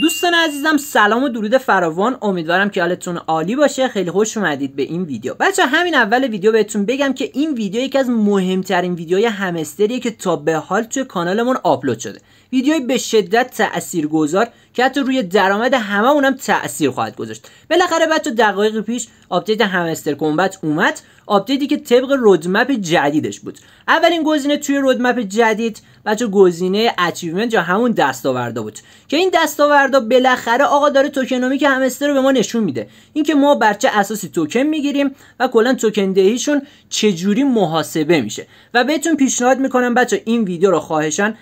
دوستان عزیزم سلام و درود فراوان امیدوارم که حالتون عالی باشه خیلی خوش اومدید به این ویدیو بچه همین اول ویدیو بهتون بگم که این ویدیو یکی از مهمترین ویدیوهای همستریه که تا به حال توی کانالمون آپلود شده ویدیوی به شدت تاثیرگذار که حتی روی درآمد همه اونم تاثیر خواهد گذاشت بالاخره بعد تو دقایق پیش آپدیت همستر کمبت اومد آپدیتی که طبق رودمپ جدیدش بود اولین گزینه توی رودمپ جدید بچه گزینه اچیومنت یا همون دستاوردا بود که این دستاوردا بالاخره آقا داره توکنومیک همستر رو به ما نشون میده اینکه ما برچه اساسی توکن میگیریم و کلا توکن دهیشون چجوری محاسبه میشه و بهتون پیشنهاد میکنم بچه این ویدیو رو خواهشان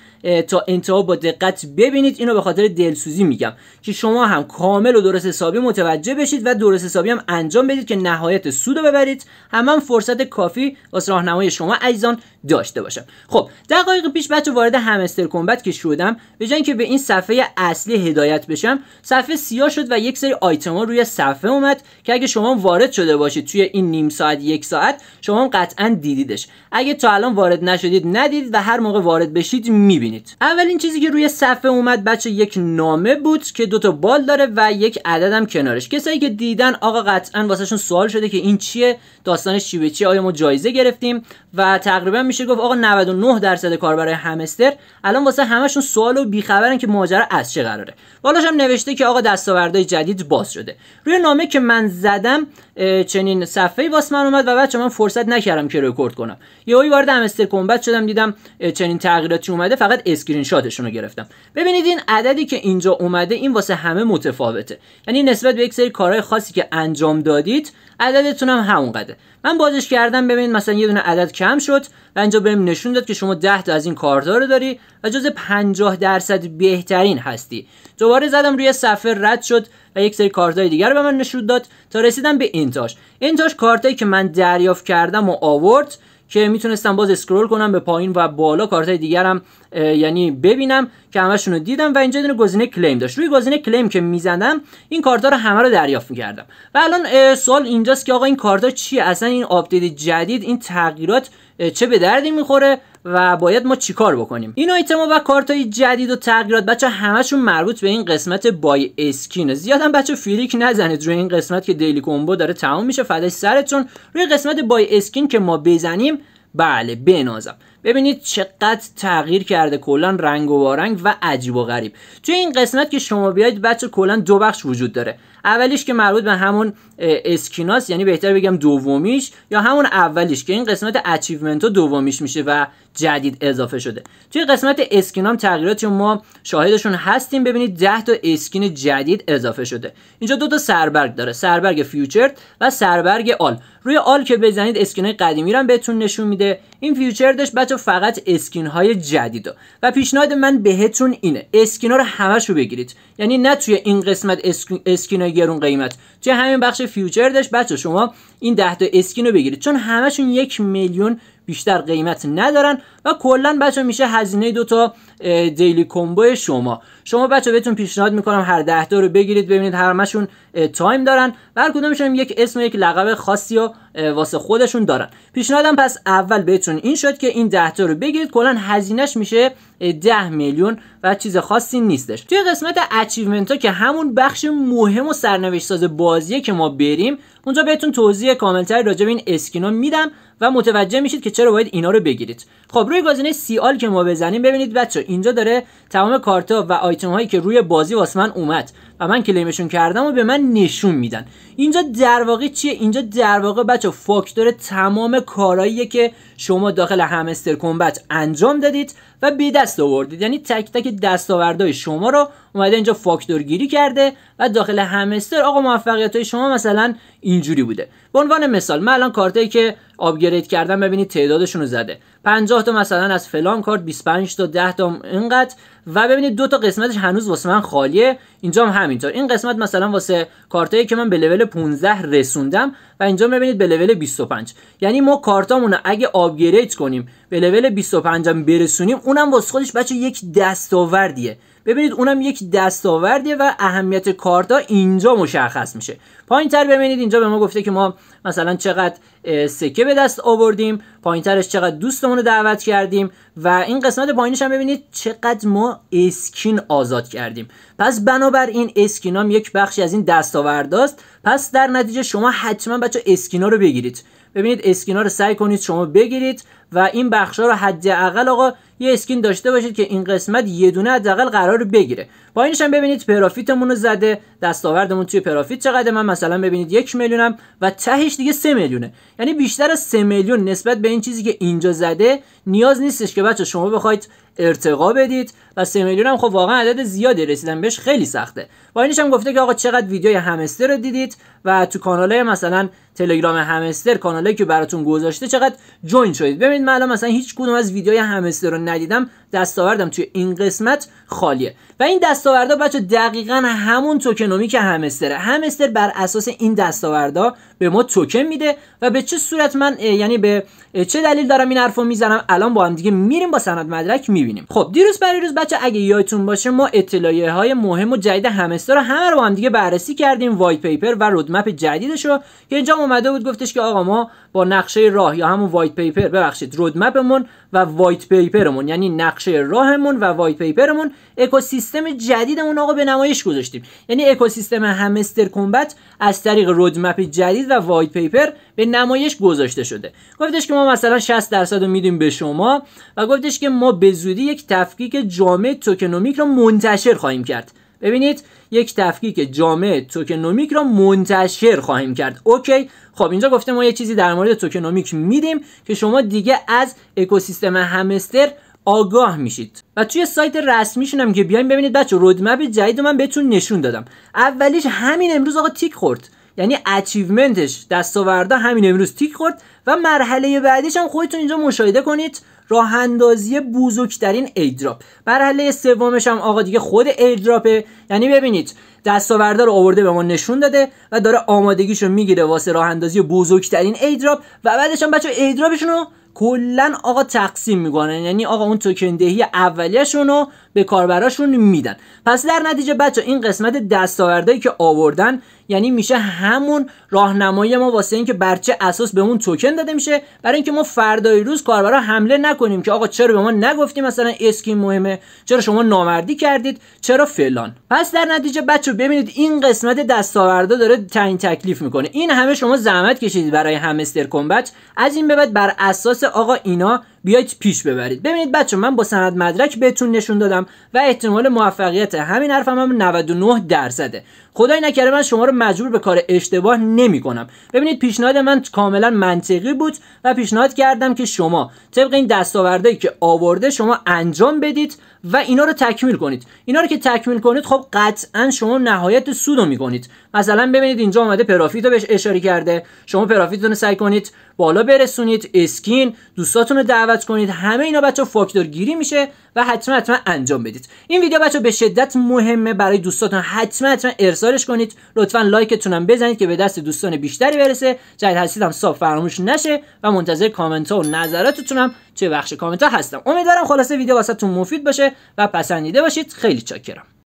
تا انتها خب با دقت ببینید اینو به خاطر دلسوزی میگم که شما هم کامل و درست حسابی متوجه بشید و درست حسابی هم انجام بدید که نهایت سود رو ببرید هم, فرصت کافی واسه راهنمای شما عزیزان داشته باشم خب دقایق پیش بچه وارد همستر کمبت که شدم به جای به این صفحه اصلی هدایت بشم صفحه سیاه شد و یک سری آیتما روی صفحه اومد که اگه شما وارد شده باشید توی این نیم ساعت یک ساعت شما قطعا دیدیدش اگه تا الان وارد نشدید ندید و هر موقع وارد بشید میبینید اولین چیز چیزی که روی صفحه اومد بچه یک نامه بود که دوتا بال داره و یک عددم کنارش کسایی که دیدن آقا قطعا واسهشون سوال شده که این چیه داستانش چی به چیه آیا ما جایزه گرفتیم و تقریبا میشه گفت آقا 99 درصد کار برای همستر الان واسه همشون سوال و بیخبرن که ماجرا از چه قراره بالاش هم نوشته که آقا دستاوردهای جدید باز شده روی نامه که من زدم چنین صفحه واسه من اومد و بچه من فرصت نکردم که رکورد کنم یهو وارد همستر کمبت شدم دیدم چنین تغییراتی اومده فقط اسکرین شاتش رو گرفتم ببینید این عددی که اینجا اومده این واسه همه متفاوته یعنی نسبت به یک سری کارهای خاصی که انجام دادید عددتون هم همونقدره من بازش کردم ببینید مثلا یه دونه عدد کم شد و اینجا بهم نشون داد که شما 10 تا از این کارتا رو داری و جز 50 درصد بهترین هستی دوباره زدم روی صفحه رد شد و یک سری کارتای دیگر به من نشون داد تا رسیدم به این تاش کارتایی که من دریافت کردم و آورد که میتونستم باز اسکرول کنم به پایین و بالا کارت دیگرم یعنی ببینم که همشون رو دیدم و اینجا دونه گزینه کلیم داشت روی گزینه کلیم که میزدم این کارتا رو همه رو دریافت میکردم و الان سوال اینجاست که آقا این کارتا چیه اصلا این آپدیت جدید این تغییرات چه به دردی میخوره و باید ما چیکار بکنیم این ایتم و کارت های جدید و تغییرات بچه همشون مربوط به این قسمت بای اسکینه هم بچه فیلیک نزنید روی این قسمت که دیلی کومبو داره تمام میشه فدای سرتون روی قسمت بای اسکین که ما بزنیم بله بنازم ببینید چقدر تغییر کرده کلا رنگ و وارنگ و عجیب و غریب توی این قسمت که شما بیاید بچه کلا دو بخش وجود داره اولیش که مربوط به همون اسکیناس یعنی بهتر بگم دومیش یا همون اولیش که این قسمت اچیومنت دومیش میشه و جدید اضافه شده توی قسمت اسکین هم تغییراتی ما شاهدشون هستیم ببینید 10 تا اسکین جدید اضافه شده اینجا دو تا سربرگ داره سربرگ فیوچرد و سربرگ آل روی آل که بزنید اسکین های قدیمی رو بهتون نشون میده این فیوچردش بچه فقط اسکین های جدید و پیشنهاد من بهتون اینه اسکین ها رو همش رو بگیرید یعنی نه توی این قسمت اسکین, اسکین های گرون قیمت توی همین بخش فیوچردش بچه شما این 10 تا اسکین بگیرید چون همشون یک میلیون بیشتر قیمت ندارن و کلا بچه میشه هزینه دو تا دیلی کمبو شما شما بچه بهتون پیشنهاد میکنم هر ده تا رو بگیرید ببینید همشون تایم دارن و هر کدومشون یک اسم و یک لقب خاصی و واسه خودشون دارن پیشنهادم پس اول بهتون این شد که این ده تا رو بگیرید کلا هزینهش میشه 10 میلیون و چیز خاصی نیستش توی قسمت اچیومنت ها که همون بخش مهم و سرنوشت ساز بازیه که ما بریم اونجا بهتون توضیح کاملتری راجع به این اسکینا میدم و متوجه میشید که چرا باید اینا رو بگیرید خب روی گزینه آل که ما بزنیم ببینید بچه اینجا داره تمام کارتا و آیتم هایی که روی بازی واسه من اومد و من کلیمشون کردم و به من نشون میدن اینجا در واقع چیه اینجا در واقع بچه فاکتور تمام کارایی که شما داخل همستر کمبت انجام دادید و بی دست آوردید یعنی تک تک دستاوردهای شما رو اومده اینجا فاکتور گیری کرده و داخل همستر آقا موفقیت های شما مثلا اینجوری بوده به عنوان مثال من الان کارتایی که آپگرید کردم ببینید تعدادشون رو زده 50 تا مثلا از فلان کارت 25 تا 10 تا اینقدر و ببینید دو تا قسمتش هنوز واسه من خالیه اینجا هم همینطور این قسمت مثلا واسه کارتایی که من به لول 15 رسوندم و اینجا ببینید به لول 25 یعنی ما کارتامون اگه آپگرید کنیم به لول 25 هم برسونیم اونم واسه خودش بچه یک دستاوردیه ببینید اونم یک دستاوردیه و اهمیت کارتا اینجا مشخص میشه پایین تر ببینید اینجا به ما گفته که ما مثلا چقدر سکه به دست آوردیم پایین ترش چقدر دوستمون رو دعوت کردیم و این قسمت پایینش هم ببینید چقدر ما اسکین آزاد کردیم پس بنابر اسکین هم یک بخشی از این دستاورداست پس در نتیجه شما حتما بچه اسکینا رو بگیرید ببینید اسکینا رو سعی کنید شما بگیرید و این بخشا رو حداقل آقا یه اسکین داشته باشید که این قسمت یه دونه حداقل قرار بگیره با هم ببینید پرافیتمون رو زده دستاوردمون توی پرافیت چقدر من مثلا ببینید یک میلیونم و تهش دیگه سه میلیونه یعنی بیشتر از سه میلیون نسبت به این چیزی که اینجا زده نیاز نیستش که بچه شما بخواید ارتقا بدید و سه میلیون هم خب واقعا عدد زیادی رسیدن بهش خیلی سخته با هم گفته که آقا چقدر ویدیوی همستر رو دیدید و تو کانال مثلا تلگرام همستر کانالی که براتون گذاشته چقدر جوین شدید ببینید ببینید من الان مثلا هیچ کدوم از ویدیوهای همستر رو ندیدم دستاوردم توی این قسمت خالیه و این دستاوردا بچه دقیقا همون توکنومی که همستره همستر بر اساس این دستاوردا به ما توکن میده و به چه صورت من یعنی به چه دلیل دارم این رو میزنم الان با هم دیگه میریم با سند مدرک میبینیم خب دیروز برای روز بچه اگه یادتون باشه ما اطلاعیه های مهم و جدید همستر رو همه رو با هم دیگه بررسی کردیم وایت پیپر و رودمپ جدیدش رو که اینجا اومده بود گفتش که آقا ما با نقشه راه یا همون وایت پیپر ببخشید رودمپمون و وایت پیپرمون یعنی نقشه نقشه راهمون و وایت پیپرمون اکوسیستم جدیدمون آقا به نمایش گذاشتیم یعنی اکوسیستم همستر کمبت از طریق رودمپ جدید و وایت پیپر به نمایش گذاشته شده گفتش که ما مثلا 60 درصد رو میدیم به شما و گفتش که ما به زودی یک تفکیک جامع توکنومیک رو منتشر خواهیم کرد ببینید یک تفکیک جامع توکنومیک را منتشر خواهیم کرد اوکی خب اینجا گفته ما یه چیزی در مورد توکنومیک میدیم که شما دیگه از اکوسیستم همستر آگاه میشید و توی سایت رسمیشون هم که بیاین ببینید بچه رودمپ جدید من بهتون نشون دادم اولیش همین امروز آقا تیک خورد یعنی اچیومنتش دستاورده همین امروز تیک خورد و مرحله بعدیش هم خودتون اینجا مشاهده کنید راه اندازی بزرگترین ایدراپ مرحله سومش هم آقا دیگه خود ایدراپه یعنی ببینید دستاورده رو آورده به ما نشون داده و داره آمادگیشو میگیره واسه راه اندازی بزرگترین ایدراپ و بعدش هم بچه ایدراپشون رو کلا آقا تقسیم میکنن یعنی آقا اون توکن دهی اولیه‌شون رو به کاربراشون میدن پس در نتیجه بچه این قسمت دستاوردهایی که آوردن یعنی میشه همون راهنمایی ما واسه اینکه بر اساس به اون توکن داده میشه برای اینکه ما فردای روز کاربرا حمله نکنیم کنیم که آقا چرا به ما نگفتی مثلا اسکی مهمه چرا شما نامردی کردید چرا فلان پس در نتیجه بچه ببینید این قسمت دستاورده داره تعیین تکلیف میکنه این همه شما زحمت کشیدید برای همستر کمبت از این به بعد بر اساس آقا اینا بیایید پیش ببرید ببینید بچه من با سند مدرک بهتون نشون دادم و احتمال موفقیت همین حرفم هم 99 درصده خدای نکرده من شما رو مجبور به کار اشتباه نمی کنم ببینید پیشنهاد من کاملا منطقی بود و پیشنهاد کردم که شما طبق این دستاوردهایی که آورده شما انجام بدید و اینا رو تکمیل کنید اینا رو که تکمیل کنید خب قطعا شما نهایت سود رو میکنید مثلا ببینید اینجا آمده پرافیت رو بهش اشاره کرده شما پرافیت رو سعی کنید بالا برسونید اسکین دوستاتون رو کنید همه اینا بچه فاکتور گیری میشه و حتما حتما انجام بدید این ویدیو بچه به شدت مهمه برای دوستاتون حتما حتما ارسالش کنید لطفا لایکتون هم بزنید که به دست دوستان بیشتری برسه جدید هستید هم ساب فراموش نشه و منتظر کامنت ها و نظراتتون هم توی بخش کامنت ها هستم امیدوارم خلاصه ویدیو واسه مفید باشه و پسندیده باشید خیلی چاکرم